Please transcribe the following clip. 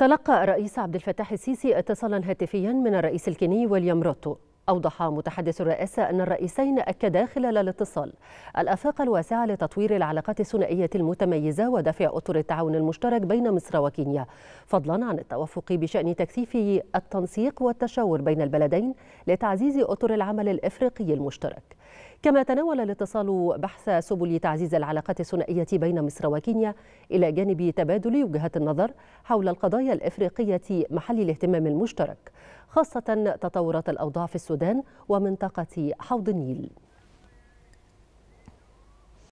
تلقى الرئيس عبد الفتاح السيسي اتصالا هاتفيا من الرئيس الكيني ويليام روتو أوضح متحدث الرئاسة أن الرئيسين أكدا خلال الاتصال الآفاق الواسعة لتطوير العلاقات الثنائية المتميزة ودفع أطر التعاون المشترك بين مصر وكينيا فضلا عن التوافق بشأن تكثيف التنسيق والتشاور بين البلدين لتعزيز أطر العمل الإفريقي المشترك كما تناول الاتصال بحث سبل تعزيز العلاقات الثنائية بين مصر وكينيا إلى جانب تبادل وجهات النظر حول القضايا الإفريقية محل الاهتمام المشترك خاصة تطورات الأوضاع في السودان ومنطقة حوض النيل